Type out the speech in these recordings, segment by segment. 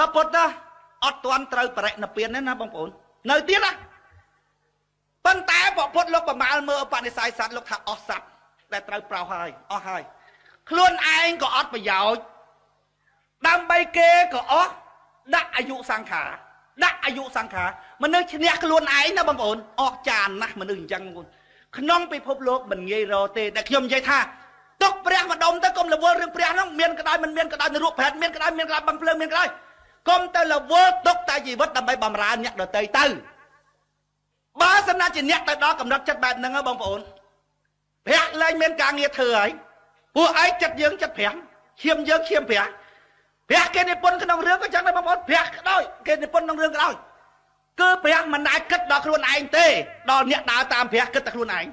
ព្រះពុទ្ធអត់ទាន់ត្រូវបរិណិព្វានទេណាបងប្អូននៅទៀតណាប៉ុន្តែព្រះពុទ្ធលោកប្រមាលមើលឧបនិស្ស័យសត្វលោកថាអស់សត្វដែលត្រូវប្រោសហើយអស់ហើយខ្លួនឯងក៏អត់ប្រយោជន៍ដើម្បីគេក៏អស់ដាក់អាយុសង្ខារដាក់អាយុសង្ខារមនុស្សឈ្នះខ្លួនឯងណាបងប្អូនអស់ចាណាស់មនុស្សអញ្ចឹងបងប្អូនក្នុងពិភពលោកមិនងាយរកទេតែខ្ញុំនិយាយថាទុកព្រះម្ដុំទៅកុំរវល់រឿងព្រះហ្នឹងមានក្តៅមិនមានក្តៅនរកប្រែតមានក្តៅមានក្តៅបឹងភ្លើងមានក្តៅកុំទៅរវល់ទុកតែជីវិតដើម្បីបំរើអ្នកដទៃទៅបើសិនណាជាអ្នកទៅដល់កំណត់ចិត្តបែបហ្នឹងបងប្អូនប្រាក់លែងមានការងារធ្វើហើយពួកឯងចិត្តយើងចិត្តប្រាំឈាមយើងឈាមប្រាក់ប្រាក់គេនិពន្ធក្នុងរឿងក៏ចឹងដែរបងប្អូនប្រាក់ក្តោយគេនិពន្ធក្នុងរឿងក្តោយ គឺប្រាក់មិនអាចគិតដល់ខ្លួនឯងទេដល់អ្នកដើរតាមប្រាក់គិតតែខ្លួនឯង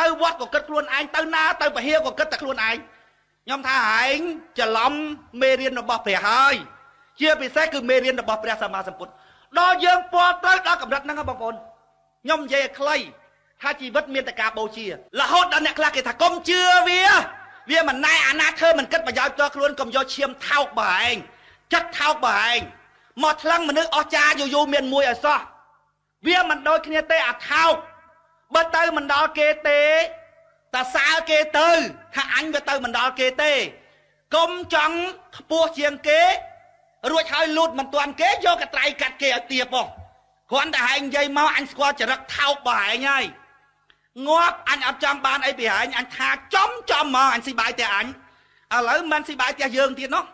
ទៅវត្តក៏គិតខ្លួនឯងទៅណាទៅពហិរក៏គិតតែខ្លួនឯងខ្ញុំថាឯងច្រឡំមេរៀនរបស់ព្រះហើយជាពិសេសគឺមេរៀនរបស់ព្រះសម្មាសម្ពុទ្ធដល់យើងពណ៌ត្រូវដល់កម្រិតហ្នឹងបងប្អូនខ្ញុំនិយាយឲ្យខ្លីថាជីវិតមានតែការបូជារហូតដល់អ្នកខ្លះគេថា កុំជឿវា វាមិនណែអាណាធ្វើមិនគិតប្រយោជន៍ផ្ទាល់ខ្លួនកុំយកឈាមថោកបើឯងចិត្តថោកបើឯងមកថ្លឹងមនុស្សអស់ចាយូយូមានមួយឲ្យសោះវាមិនដូចគ្នាទេអាថោកបើទៅមិនដល់គេទេតសើគេទៅថាអញវាទៅមិនដល់គេទេកុំចង់ខ្ពស់ជាងគេរួចហើយលូតមិនទាន់គេយកកត្រៃកាត់គេឲ្យទាបោះគ្រាន់តែហែងនិយាយមកអញស្គាល់ចរិតថោកបើហែងហើយងាប់អញអត់ចង់បានអីពីហែងអញថាចំចំមកអញស៊ីបាយតែអញឥឡូវមិនស៊ីបាយតែយើងទៀតនោះ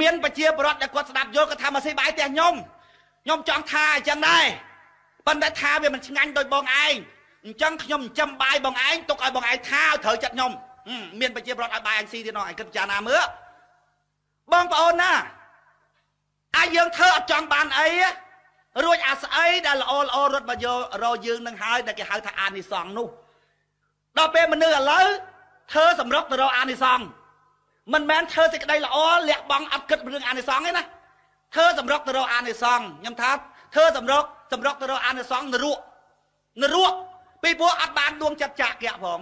មានប្រជាប្រដ្ឋដែលគាត់ស្ដាប់យល់គាត់ថាមកស៊ីបាយតែខ្ញុំខ្ញុំចង់ថាអញ្ចឹងដែរប៉ុន្តែថាវាមិនឆ្ងាញ់ដោយបងឯងអញ្ចឹងខ្ញុំចិញ្ចឹមបាយបងឯងទុកឲ្យបងឯងថាឲ្យត្រូវចិត្តខ្ញុំមានប្រជាប្រដ្ឋឲ្យបាយអញស៊ីទៀតនោះឯងគិតពិចារណាមើលបងប្អូនណាអាចយើងធ្វើអត់ចង់បានអីរួចអាស្អីដែលល្អល្អរត់មកយករកយើងនឹងហើយដែលគេហៅថាអានិសងនោះដល់ពេលមនុស្សឥឡូវធ្វើសម្រុកទៅរកអានិសងមិនមែនធ្វើសេចក្តីល្អលះបង់អត់គិតរឿងអានិសងទេណាធ្វើសម្រុកទៅរកអានិសងខ្ញុំថាធ្វើសម្រុកសម្រុកទៅរកអានិសងនរកនរកពីព្រោះអត់បានដួងចិត្តចាក់កៈផង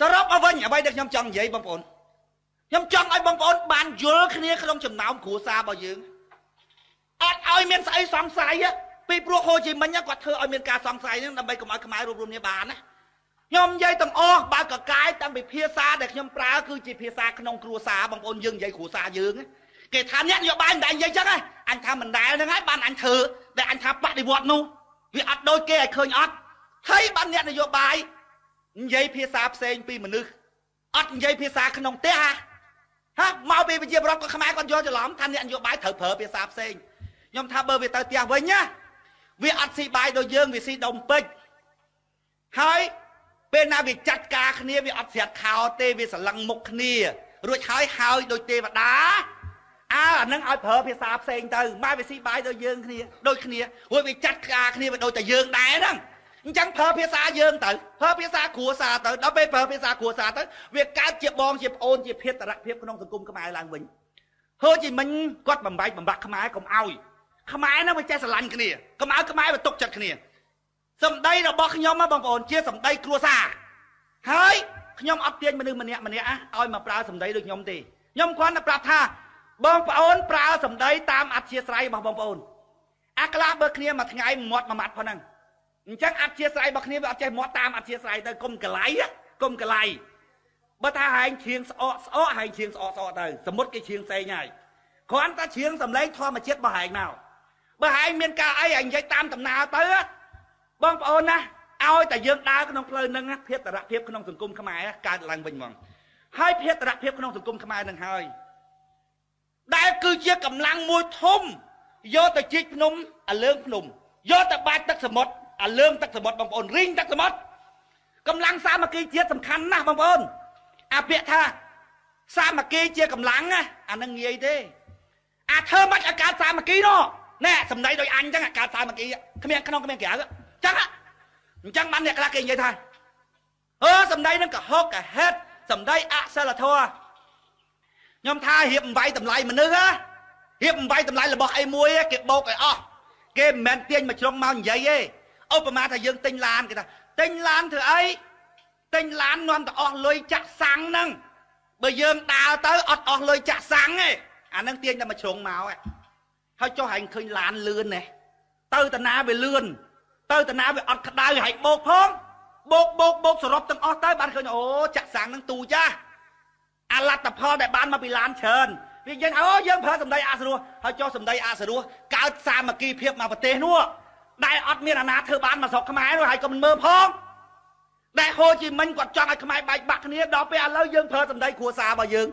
សរុបមកវិញអ្វីដែលខ្ញុំចង់និយាយបងប្អូនខ្ញុំចង់ឲ្យបងប្អូនបានយល់គ្នាក្នុងចំណោមគ្រួសាររបស់យើងអត់ឲ្យមានស្អីសង្ស័យពីព្រោះហូជីមិញគាត់ធ្វើឲ្យមានការសង្ស័យហ្នឹងដើម្បីកុំឲ្យខ្មែររួមរំគ្នាបានណាខ្ញុំនិយាយទាំងអស់បើកកាយតាំងពីភាសាដែលខ្ញុំប្រើ គឺជាភាសាក្នុងគ្រួសារបងប្អូនយើងនិយាយគ្រួសារយើង គេថាអ្នកនយោបាយមិនដែលនិយាយចឹងឯងអញថាមិនដែលហ្នឹងហើយបានអញធ្វើដែលអញថាបដិវត្តនោះវាអត់ដូចគេឲ្យឃើញអត់ហើយបានអ្នកនយោបាយនិយាយភាសាផ្សេងពីមនុស្សអត់និយាយភាសាក្នុងផ្ទះហ่าហ៎មកពីប្រជាប្រដ្ឋក៏ខ្មែរគាត់យល់ច្រឡំថាអ្នកនយោបាយត្រូវប្រើភាសាផ្សេងខ្ញុំថាបើវាទៅផ្ទះវិញណាវាអត់ស៊ីបាយដូចយើងវាស៊ីដុំពេជ្រហើយពេលណាវាចាត់ការគ្នាវាអត់ស្រាត់ខោទេវាស្រឡឹងមុខគ្នារួចហើយហើយដូចទេវតាអើអានឹងឲ្យប្រើភាសាផ្សេងទៅម៉ែវាស៊ីបាយដូចយើងគ្នាដូចគ្នារួចវាចាត់ការគ្នាវាដូចតែយើងដែរហ្នឹងអញ្ចឹងប្រើភាសាយើងទៅប្រើភាសាគ្រួសារទៅដល់ពេលប្រើភាសាគ្រួសារទៅវាកើតជាបង ជាប្អូនជាភេទរៈភាពក្នុងសង្គមខ្មែរឡើងវិញហូជីមិញគាត់បំបែកបំបាក់ខ្មែរកុំអោយខ្មែរនឹងមិនចេះស្រឡាញ់គ្នាកុំអោយខ្មែរបន្ទុកចិត្តគ្នាសម្ដី របស់ខ្ញុំបងប្អូនជាសម្ដីគ្រួសារហើយខ្ញុំអត់ទាញមនុស្សម្នាក់ម្នាក់ឲ្យមកប្រើសម្ដីដូចខ្ញុំទេខ្ញុំគ្រាន់តែប្រាប់ថា បងប្អូនប្រើសម្ដីតាមអធិស្ស្រ័យរបស់បងប្អូនអាខ្លះបើគ្នាមួយថ្ងៃមាត់មួយម៉ាត់ផងហ្នឹងអញ្ចឹងអធិស្ឋានរបស់គ្នាវាអត់ចេះមកតាមអធិស្ឋានទៅគុំកលៃគុំកលៃបើថាហែងឈៀងស្អកស្អកហែងឈៀងស្អកស្អកទៅសមុទ្រគេឈៀងផ្សេងហើយគ្រាន់តែឈៀងសម្លេងធម្មជាតិរបស់ហែងមកបើហែងមានការអីហែងនិយាយតាមដំណើរទៅបងប្អូនណាឲ្យតែយើងដើរក្នុងផ្លូវនឹងភារៈភាពក្នុងសង្គមខ្មែរកើតឡើងវិញហ្មងហើយភារៈភាពក្នុងសង្គមខ្មែរនឹងហើយដែលគឺជាកម្លាំងមួយធំយកទៅជីកភ្នំអាលើងភ្នំយកទៅបាចទឹកសមុទ្រអាលើងទឹកសមុទ្របងប្អូនរីងទឹកសមុទ្រកម្លាំងសាមគ្គីជាតិសំខាន់ណាស់បងប្អូនអាពាក្យថាសាមគ្គីជាកម្លាំងណាអានឹងងាយទេអាធ្វើមិនឲ្យកើតសាមគ្គីនោះណែសំដីដោយអញចឹងកើតសាមគ្គីគ្មានក្នុងគ្មានក្រៅចឹងអញ្ចឹងបានអ្នកខ្លះគេនិយាយថាអឺសំដីនឹងកុហកកហេតសំដីអសិលធម៌ខ្ញុំថារៀបអំវាយតម្លៃមនុស្សណារៀបអំវាយតម្លៃរបស់អីមួយគេបោកឲ្យអស់គេមិនមែនទាញមកជ្រុងមកនិយាយទេឧបមាថាយើងទិញឡានគេថាទិញឡានធ្វើអីទិញឡាននាំទៅអស់លុយចាក់សាំងហ្នឹងបើយើងដើរទៅអត់អស់លុយចាក់សាំងទេអាហ្នឹងទាញតែមកជ្រុងមកហើយចុះហែងឃើញឡានលឿនណែទៅតាណាវាលឿនទៅតាណាវាអត់ក្តៅហែងបោកផងបោកបោកបោកសរុបទាំងអស់ទៅបានឃើញអូចាក់សាំងហ្នឹងទូចាស់អាលទ្ធផលដែលបានមកពីឡានច្រើនវាយើងអូយើងប្រើសម្ដីអសរោះហើយចុះសម្ដីអសរោះកើតសាមគ្គីភាពមកប្រទេសនោះដែលអត់មានអាណាធ្វើបានមកស្រុកខ្មែរនោះហើយក៏មិនមើលផងដែលហូជីមិញគាត់ចង់ឲ្យខ្មែរបែកបាក់គ្នាដល់ពេលឥឡូវយើងប្រើសម្ដីគ្រួសាររបស់យើង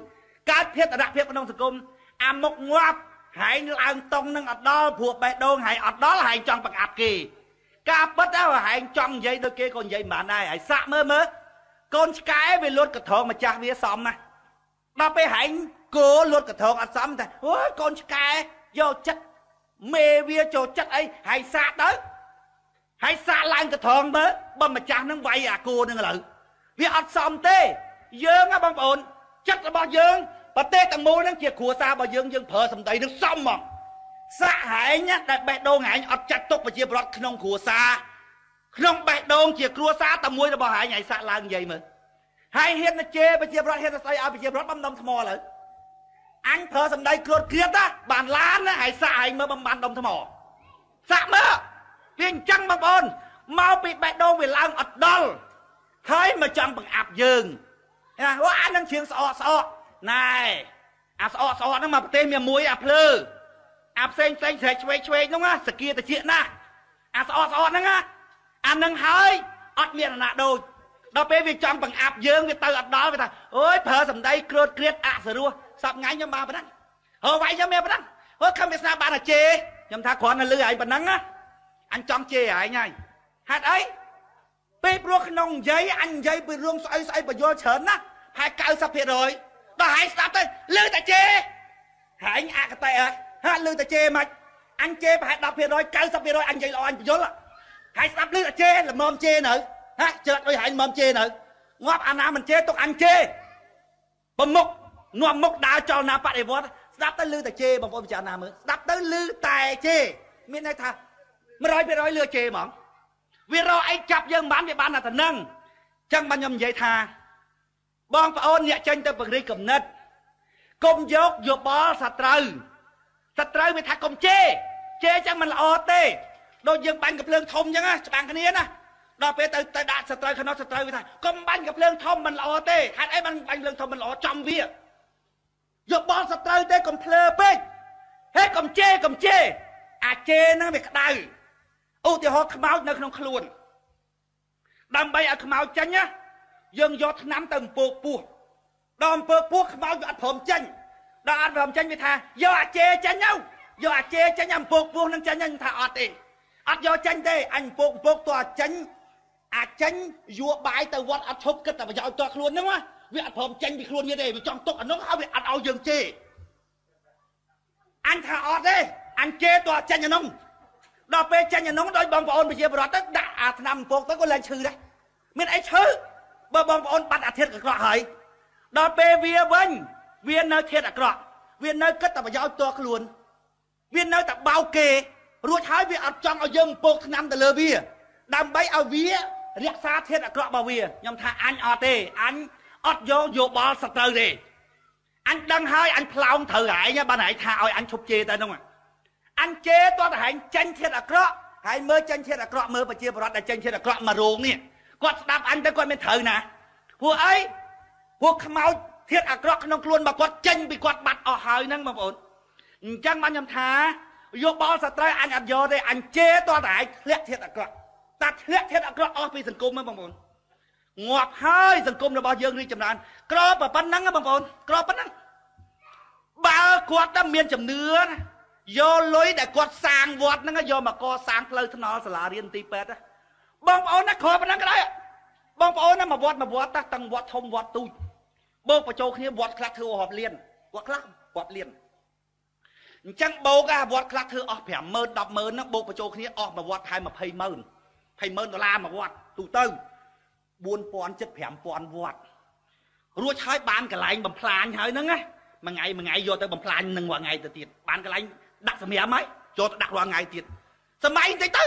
កើតភេទរៈភាពក្នុងសង្គមអាមុខងាប់ហែងឡើងតុងនឹងអត់ដល់ព្រោះបេះដូងហែងអត់ដល់ហែងចង់បង្អាប់គេការពិតទៅហែងចង់និយាយដូចគេក៏និយាយមិនបានដែរហើយសាក់មើលមើលកូនឆ្កែវាលួតកធងម្ចាស់វាសំណាដល់ពេលហែងគោលួតកធងអត់សំតែអូយកូនឆ្កែយកចិត្តមេវាចូលចិត្តអីហើយសាកទៅហើយសាកឡើងកត្រងមើលបើម្ចាស់នឹងវាយអាគូនឹងឥឡូវវាអត់សមទេយើងណាបងប្អូនចិត្តរបស់យើងប្រទេសទាំងមូលហ្នឹងជាគ្រួសាររបស់យើងយើងប្រើសម្ដីនឹងសមហ្មងសាក់ហែងដែលបេះដូងហែងអត់ចាត់ទុកប្រជាប្រដ្ឋក្នុងគ្រួសារក្នុងបេះដូងជា គ្រួសារតែមួយរបស់ហែងហែងសាក់ឡើងនិយាយមើលហើយហ៊ានជេរប្រជាប្រដ្ឋហ៊ានស្អីឲ្យប្រជាប្រដ្ឋបំដំថ្មឥឡូវអញប្រើសម្ដីគ្រោតគ្រៀតណាបានឡានណាហើយសាក់ឯងមើលបំបានដុំថ្មសាក់មើលវាអញ្ចឹងបងប្អូនមកពីបេះដូងវាឡើងអត់ដល់ហើយមកចង់បង្អាប់យើងណាអូអានឹងជៀងស្អកស្អកណែអាស្អកស្អកហ្នឹងមកប្រទេសមានមួយអាភ្លឺអាផ្សេងផ្សេងស្រែកឆ្វេងឆ្វេងហ្នឹងណាសគាតិចណាស់អាស្អកស្អកហ្នឹងណាអានឹងហើយអត់មានអណាដូចដល់ពេលវាចង់បង្អាប់យើងវាទៅអត់ដល់វាថាអើយប្រើសម្ដីគ្រោតគ្រៀតអសរោះសប្ងៃខ្ញុំបានប៉ុណ្ណឹងហើវាយខ្ញុំមានប៉ុណ្ណឹងហើខំវាសនាបានតែជេខ្ញុំថាគ្រាន់តែលឺឯងប៉ុណ្ណឹងណាអញចង់ជេរឯងហើយហេតុអីពេលព្រោះក្នុងនិយាយអញនិយាយពីរឿងស្អីស្អីបញ្យល់ច្រើនណាស់ហើយ90%ដល់ហើយស្ដាប់ទៅលឺតែជេរហើយអកតេអើហាក់លឺតែជេរមិនអញជេរប្រហែល10% 90%អញនិយាយល្អអញបញ្យល់ហើយស្ដាប់លឺតែជេរល្មមជេរនៅហាជើតអុយហើយល្មមជេរនៅងាប់អាណាមិនជេរទុកអញជេរបំមុខនាំមុខដើរចលនាបដិវត្តស្ដាប់ទៅលឺតែជេបងប្អូនពិចារណាមើលស្ដាប់ទៅលឺតែជេមានន័យថា100%លឺជេហ្មងវារកឯងចាប់យើងបានវាបានតែនឹងអញ្ចឹងបងខ្ញុំនិយាយថាបងប្អូនអ្នកចេញទៅពង្រីកគំនិតកុំយកយោបល់សត្រូវសត្រូវវាថាកុំជេជេអញ្ចឹងមិនល្អទេដូចយើងបាញ់កំភ្លើងធំអញ្ចឹងណាច្បាំងគ្នាណាដល់ពេលទៅទៅដាក់សត្រូវខ្នោះសត្រូវវាថាកុំបាញ់កំភ្លើងធំមិនល្អទេហេតុអីបាញ់កំភ្លើងធំមិនល្អចំវាយោបល់សត្រូវទេកុំភ្លើពេកហេកុំជេកុំជេអាជេហ្នឹងវាក្តៅឧទាហរណ៍ខ្មោចនៅក្នុងខ្លួនដើម្បីឲ្យខ្មោចចេញណាយើងយកឆ្នាំទៅអំពើពោះដល់អំពើពោះខ្មោចវាអត់ព្រមចេញដល់អត់ព្រមចេញវាថាយកអាជេចេញទៅយកអាជេចេញអំពើពោះនឹងចេញខ្ញុំថាអត់ទេអត់យកចេញទេអញអំពើពោះតោះចេញអាចេញយកបាយទៅវត្តអត់ឈប់គិតតែប្រយោជន៍តខ្លួនហ្នឹងណាវាអត់ព្រមចេញពីខ្លួនវាទេវាចង់ទុកអានោះហើយវាអត់ឲ្យយើងជេរអញថាអត់ទេអញជេរតោះចេញអានោះដល់ពេលចេញអានោះដោយបងប្អូនប្រជាពលរដ្ឋទៅដាក់អាឆ្នាំពកទៅក៏លែងឈឺដែរមានអីឈឺបើបងប្អូនបាត់អាធិតអាក្រក់ហើយដល់ពេលវាវិញវានៅធាតអាក្រក់វានៅគិតតែប្រយោជន៍តខ្លួន វានៅតែបោកគេរួចហើយវាអត់ចង់ឲ្យយើងពកឆ្នាំទៅលើវា ដើម្បីឲ្យវារក្សាធាតអាក្រក់របស់វាខ្ញុំថាអញអត់ទេអញអត់យកយោបល់សត្រូវទេអញដឹងហើយអញផ្លោងត្រូវហែងបានហែងថាឲ្យអញឈប់ជេរទៅហ្នឹងអញជេរតោះតែហែងចាញ់ធាតអាក្រក់ហើយមើលចាញ់ធាតអាក្រក់មើលប្រជាប្រដ្ឋដែលចាញ់ធាតអាក្រក់មករោងនេះគាត់ស្ដាប់អញទៅគាត់មានត្រូវណាពួកអីពួកខ្មោចធាតអាក្រក់ក្នុងខ្លួនរបស់គាត់ចាញ់ពីគាត់បាត់អស់ហើយហ្នឹងបងប្អូនអញ្ចឹងបានខ្ញុំថាយោបល់សត្រូវអញអត់យកទេអញជេរតោះតែហែងធ្លាក់ធាតអាក្រក់តែធ្លាក់ធាតអាក្រក់អស់ពីសង្គមហ្នឹងបងប្អូនងាប់ហើយសង្គមរបស់យើងរីកចម្រើនក្របប៉ុណ្ណឹងបងប្អូនក្របប៉ុណ្ណឹងបើគាត់តែមានជំនឿណាយកលុយដែលគាត់សាងវត្តហ្នឹងយកមកកសាងផ្លូវថ្នល់សាលារៀនទីពេទ្យបងប្អូនណាគ្រាប់ប៉ុណ្ណឹងក៏ដោយបងប្អូនណាមកវត្តមកវត្តតាំងវត្តធំវត្តទូចបោកបញ្ចូលគ្នាវត្តខ្លះធ្វើរាប់លានវត្តខ្លះវត្តលានអញ្ចឹងបោកអាវត្តខ្លះធ្វើអស់50000 100000ហ្នឹងបោកបញ្ចូលគ្នាអស់មកវត្តខែ20000 20000ដុល្លារមកវត្តទូទៅ4000ចិត្ត5000វ៉ាត់រួចហើយបានកន្លែងបំផ្លាញហើយហ្នឹងណាមួយថ្ងៃមួយថ្ងៃយកទៅបំផ្លាញនឹងរាល់ថ្ងៃទៅទៀតបានកន្លែងដាក់សម្រាមហើយចូលទៅដាក់រាល់ថ្ងៃទៀតសម័យបន្តិចទៅ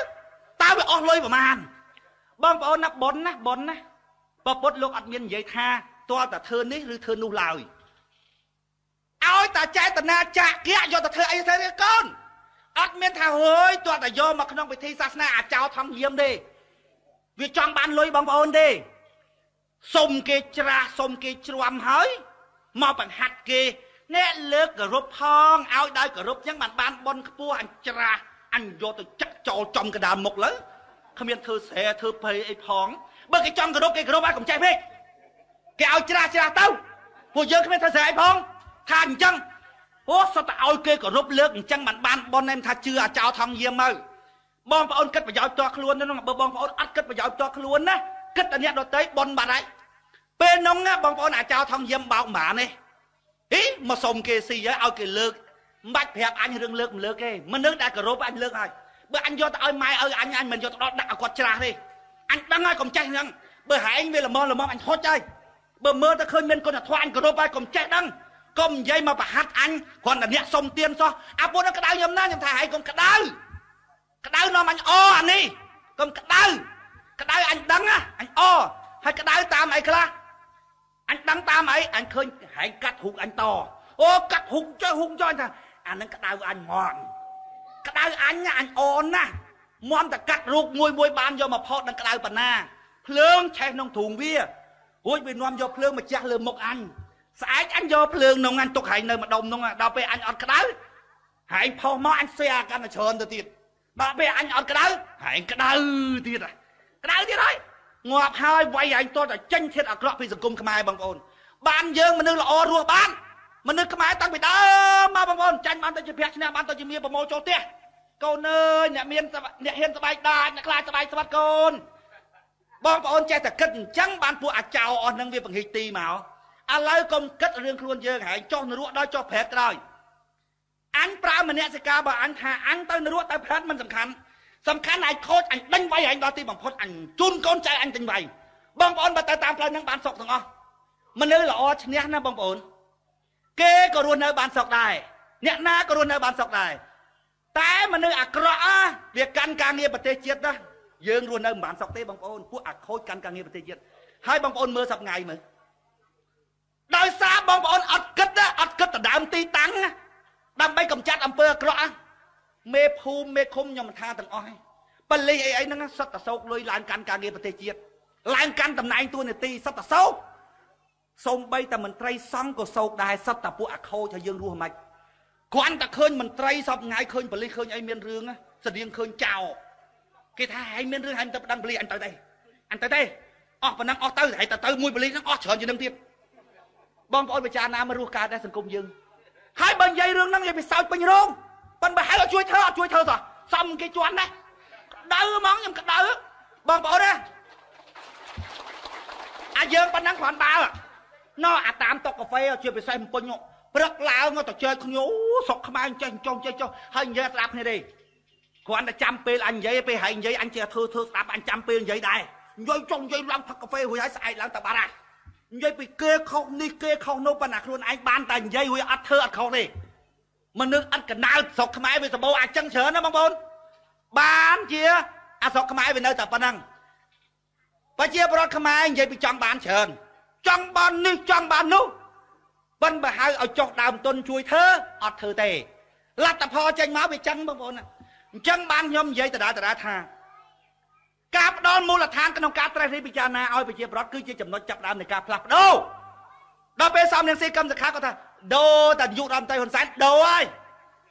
តើវាអស់លុយប្រមាណបងប្អូនណាប៉ុនណាប៉ុនណាពពុទ្ធលោកអត់មាននិយាយថាតើតើធ្វើនេះឬធ្វើនោះឡើយឲ្យតាចេតនាចាក់គៈយកទៅធ្វើអីទៅកូនអត់មានថាហួយតើតើយកមកក្នុងពិធីសាសនាអាចោថំយាមទេវាចង់បានលុយបងប្អូនទេសុំគេច្រាស់សុំគេជ្រាំហើយមកបង្ហាត់គេអ្នកលើកគោរពផងឲ្យដោយគោរពចឹងបានបានបនខ្ពស់អញច្រាស់អញយកទៅចាក់ចោលចំកដាលមុខលើគ្មានធ្វើស្រែធ្វើភ័យអីផងបើគេចង់គោរពគេគោរពឲ្យកុំចេះពេកគេឲ្យច្រាស់ច្រាស់ទៅពួកយើងគ្មានធ្វើស្រែអីផងថាអញ្ចឹងអូសតើឲ្យគេគោរពលើកអញ្ចឹងបានបានបនឯងថាជឿអាចោថងយាមមកបងប្អូនគិតប្រយោជន៍ផ្ទាល់ខ្លួនហ្នឹងបើបងប្អូនអត់គិតប្រយោជន៍ផ្ទាល់ខ្លួនណាគិតតែអ្នកដតីបនបាត់ហើយពេលនោះណាបងប្អូនអាចោថងយាមបោកបានទេអីមកសុំគេស៊ីហើយឲ្យគេលើកមិនបាច់ប្រាប់អញរឿងលើកមិនលើកទេមនុស្សដែលគោរពអញលើកហើយបើអញយកទៅឲ្យម៉ែឲ្យអញអញមិនយកទៅដល់ដាក់ឲ្យគាត់ច្រាស់ទេអញដឹងហើយកុំចេះហ្នឹងបើហែងវាល្មមល្មមអញហុចហើយបើមើលទៅឃើញមានគុណធម៌អញគោរពហើយកុំចេះដឹងកុំនិយាយមកប្រហាត់អញគ្រាន់តែអ្នកសុំទៀនសោះអាពុទ្ធក្តៅខ្ញុំណាខ្ញុំថាហែងកុំក្តៅក្តៅនាំអញអអានេះកុំក្តៅក្តៅអញដឹងណាអញអហើយក្តៅតាមអីខ្លះអញដឹងតាមអីអញឃើញហែងកាត់ហុកអញតអូកាត់ហុកចុះហុកចុះថាអានឹងក្តៅអញមកក្តៅអញអញអណាស់មមតកាត់រូបមួយមួយ បានយកមកផុតនឹងក្តៅប៉ុណ្ណាភ្លើងឆេះក្នុងទ្រូងវារួចវានាំយកភ្លើងមកចាស់លើមុខអញស្អែកអញយកភ្លើងនោះអញទុកហែងនៅម្ដុំនោះដល់ពេលអញអត់ក្តៅហែងផុសមកអញសេអាកាន់តែច្រើនទៅទៀតដល់ពេលអញអត់ក្តៅហែងក្តៅទៀតក្តៅទៀតហើយងាប់ហើយវាយហែងទាល់តែចេញធាតអាក្រក់ពីសង្គមខ្មែរបងប្អូន បានយើងមនុស្សល្អរស់បានមនុស្សខ្មែរតាំងពីដើមមកបងប្អូនចាញ់បានទៅជាប្រាក់ឈ្នះបានទៅជាមានប្រមោចូលផ្ទះកូនអើយអ្នកមានអ្នកហ៊ានស្បែកដាចអ្នកខ្លាចស្បែកស្វាត់កូនបងប្អូនចេះតែគិតអញ្ចឹងបានពួកអាចោអស់នឹងវាពង្រីកទីមកឥឡូវកុំគិតរឿងខ្លួនយើងហើយចុះនរកដល់ចុះប្រែតក្រោយអញប្រើមនសិការបើអញថាអញទៅនរកទៅប្រាត់មិនសំខាន់សំខាន់អញខូចអញដេញវាយអញដល់ទីបំផុតអញជូនកូនចៅអញដេញវាយបងប្អូនបើទៅតាមផ្លូវហ្នឹងបានសុខទាំងអស់មនុស្សល្អឈ្នះណាបងប្អូន គេក៏រស់នៅបានសុខដែរអ្នកណាក៏រស់នៅបានសុខដែរតែមនុស្សអាក្រក់វាកាន់ការងារប្រទេសជាតិណាយើងរស់នៅមិនបានសុខទេបងប្អូនពួកអាខូចកាន់ការងារប្រទេសជាតិហើយបងប្អូនមើលសប្ងៃមើលដោយសារបងប្អូនអត់គិតអត់គិតទៅដើមទីតាំងណាដើម្បីកម្ចាត់អំពើអាក្រក់មេភូមិមេឃុំខ្ញុំមិនថាទាំងអស់ឯងបលិសអីអីហ្នឹងសត្វតសោកលុយឡើងកាន់ការងារប្រទេសជាតិឡើងកាន់តំណែងទួនាទីសត្វតសោកសូម្បីតែមន្ត្រីសង្ឃក៏សោកដែរសត្វតពួកអាខូចឲ្យយើងរស់មិនខ្វាន់តែឃើញមន្ត្រីសពថ្ងៃឃើញបលិសឃើញអីមានរឿងស្តៀងឃើញចោលគេថាហើយមានរឿងហើយទៅបដិបលិសអញទៅទេអញទៅទេអស់ប៉ុណ្ណឹងអស់ទៅហើយទៅទៅមួយបលិសហ្នឹងអស់ច្រើនជាងនឹងទៀតបងប្អូនប្រជាណាមករស់កើតដែរសង្គមយើងហើយបើនិយាយរឿងហ្នឹងនិយាយពីសើចពេញរោងប៉ិនបើហៅឲ្យជួយធ្វើអត់ជួយធ្វើសោះសំគេជន់ណាស់ដៅហ្មងខ្ញុំក្តៅបងប្អូនណាអាយើងប៉ុណ្ណឹងគ្រាន់បើណោះអាតាមតុកកាហ្វេជាពិសេសបំពេញព្រឹកឡើងទៅជើខ្ញុំស្រុកខ្មែរចេះចុះចេះចុះហើយនិយាយស្ដាប់គ្នាទេគ្រាន់តែចាំពេលអញនិយាយពេលហើយនិយាយអញជាធ្វើធ្វើស្ដាប់អញចាំពេលនិយាយដែរនិយាយចុងនិយាយឡើងផឹកកាហ្វេរួចហើយស្អែកឡើងទៅបាត់ហើយនិយាយពីគេខុសនេះគេខុសនោះប៉ុន្តែខ្លួនឯងបានតែនិយាយរួចអត់ធ្វើអត់ខុសទេមនុស្សអត់កណើតស្រុកខ្មែរវាសម្បូរអាចឹងច្រើនណាបងប្អូនបានជាអាស្រុកខ្មែរវានៅតែប៉ុណ្ណឹងប្រជាប្រដ្ឋខ្មែរនិយាយពីចង់បានច្រើនចង់បាននេះចង់បាននោះប៉ិនបើហៅឲ្យចុះដើមទុនជួយធ្វើអត់ធ្វើទេលទ្ធផលចេញមកវាចឹងបងប្អូនអញ្ចឹងបានខ្ញុំនិយាយដដែលដដែលថាការផ្ដល់មូលដ្ឋានក្នុងការត្រេះរិះពិចារណាឲ្យប្រជាប្រដ្ឋគឺជាចំណុចចាប់ដើមនៃការផ្លាស់ប្ដូរដល់ពេលសំនាងស៊ីកឹមសខាគាត់ថាដូរតែយុរដ្ឋមន្ត្រីហ៊ុនសែនដូរហើយ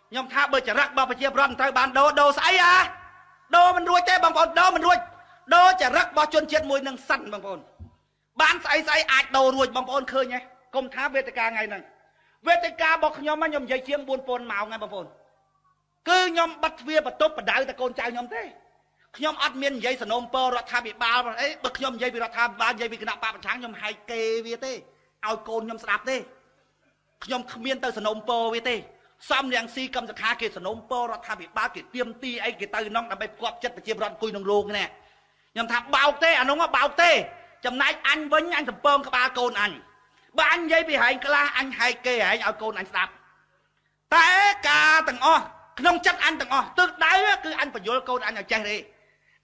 ខ្ញុំថាបើចរិតរបស់ប្រជាប្រដ្ឋមិនត្រូវបានដូរដូរស្អីអាដូរមិនរួចទេបងប្អូនដូរមិនរួចដូរចរិតរបស់ជនជាតិមួយនឹងសិនបងប្អូនបានស្អីស្អីអាចដូររួចបងប្អូនឃើញទេកុំថាវេទិកាថ្ងៃហ្នឹងវេទិការបស់ខ្ញុំខ្ញុំនិយាយជាង4000ម៉ោងហើយបងប្អូនគឺខ្ញុំបិទទ្វារបន្ទប់បដៅតែកូនចៅខ្ញុំទេខ្ញុំអត់មាននិយាយសនមពររដ្ឋាភិបាលអីបើខ្ញុំនិយាយពីរដ្ឋាភិបាលនិយាយពីគណៈបកប្រឆាំងខ្ញុំហែកគេវាទេឲ្យកូនខ្ញុំស្ដាប់ទេខ្ញុំគ្មាន ទៅសនមពរវាទេសំរាំងស៊ីកម្មសខាគេសនមពររដ្ឋាភិបាលគេទៀមទីអីគេទៅនងដើម្បីផ្គប់ចិត្តប្រជាប្រដ្ឋអង្គុយក្នុងលោកនេះខ្ញុំថាបោកទេអានោះបោកទេ ចំណែកអញវិញអញសំពងក្បាលកូនអញបើអញនិយាយពីហែងខ្លះអញហែកគេហែងឲ្យកូនអញស្ដាប់តែការទាំងអស់ក្នុងចិត្តអញទាំងអស់ទិសដៅគឺអញបញ្យលកូនអញឲ្យចេះទេ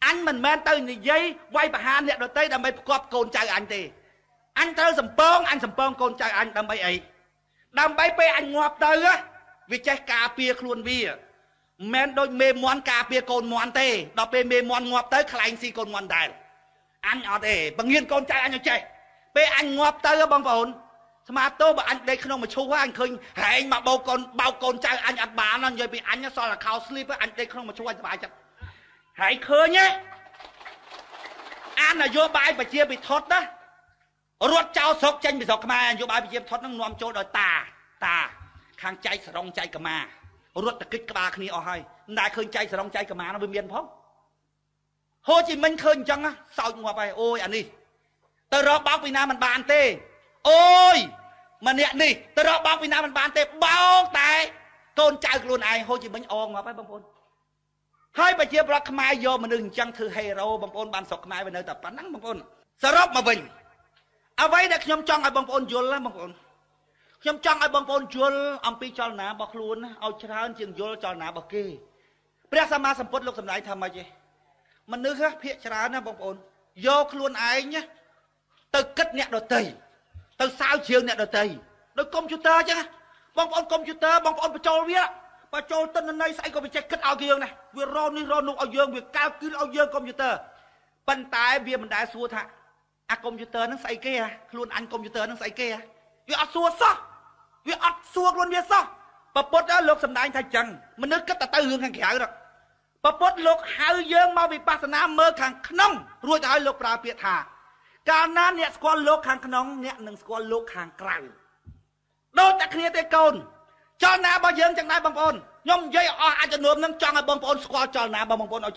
អញមិនមែនទៅនិយាយវាយប្រហារអ្នកដទៃដើម្បីផ្គប់កូនចៅអញទេអញត្រូវសំពងអញសំពងកូនចៅអញដើម្បីអីដើម្បីពេលអញងាប់ទៅវាចេះការពារខ្លួនវាមិនដូចមេមន់ការពារកូនមន់ទេដល់ពេលមេមន់ងាប់ទៅ ខ្លែងស៊ីកូនមន់ដែរអញអត់ទេបង្រៀនកូនចៅអញចេះពេលអញងាប់ទៅបងប្អូន ស្មាតោបើអញដេកក្នុងមឈូសអញឃើញហែងមកបោកកូនបោកកូនចៅអញអត់បាននិយាយពីអញសល់តែខោស្លីបអញដេកក្នុងមឈូសអញសប្បាយចិត្តហើយឃើញទេអាននយោបាយប្រជាពិធដ្ឋណារត់ចោលស្រុកចេញពីស្រុកខ្មែរនយោបាយប្រជាពិធដ្ឋនឹងនាំចូលដោយតាតា ខាងចែកសរងចែកកម៉ារត់តកិច្ចក្បាលគ្នាអស់ហើយមិនដែលឃើញចែកសរងចែកកម៉ានោះវាមានផងហូជីមិញឃើញអញ្ចឹងសោកងាប់ហើយអូយអានេះទៅរកបោកពីណាមិនបានទេអូយម្នាក់នេះទៅរកបោកពីណាមិនបានទេបោកតែកូនចៅខ្លួនឯងហូជីមិញអងងាប់ហើយបងប្អូនហើយប្រជាប្រដ្ឋខ្មែរយកមនុស្សអញ្ចឹងធ្វើហេរ៉ូបងប្អូន បានស្រុកខ្មែរវានៅតែប៉ុណ្ណឹងបងប្អូនសរុបមកវិញអ្វីដែលខ្ញុំចង់ឲ្យបងប្អូនយល់ណាបងប្អូនខ្ញុំចង់ឲ្យបងប្អូនយល់អំពីចលនារបស់ខ្លួនណាឲ្យច្រើនជាងយល់ចលនារបស់គេព្រះសម្មាសម្ពុទ្ធលោកសម្ដែងថាម៉េចឯងមនុស្សភាកច្រើនណាបងប្អូនយកខ្លួនឯងទៅគិតអ្នកដតីទៅសាវជ្រាវអ្នកដតីដោយកុំព្យូទ័រអញ្ចឹងបងប្អូនកុំព្យូទ័របងប្អូនបញ្ចូលវាបើចូលទិន្នន័យស្អីក៏វាចេះគិតឲ្យយើងណាវារនេះរនោះឲ្យយើងវាកាល់គីលឲ្យយើងកុំព្យូទ័រប៉ុន្តែវាមិនដែលសួរថាអាកុំព្យូទ័រហ្នឹងស្អីគេហ่ะខ្លួនអញកុំព្យូទ័រហ្នឹងស្អីគេហ่ะវាអត់សួរសោះវាអត់សួរខ្លួនវាសោះប្រពុតលោកសំដែងថាចឹងមនុស្សគិតតែទៅរឿងខាងក្រៅរកប្រពុតលោកហៅយើងមកវិបស្សនាមើលខាងក្នុងរួចទៅឲ្យលោកប្រើពាក្យថាកាលណាអ្នកស្គាល់លោកខាងក្នុងអ្នកនឹងស្គាល់លោកខាងក្រៅដូចតែគ្នាទេកូនចលនារបស់យើងចឹងដែរបងប្អូនខ្ញុំនិយាយអស់អាចជំនុំនឹងចង់ឲ្យបងប្អូនស្គាល់ចលនារបស់បងប្អូនឲ្យ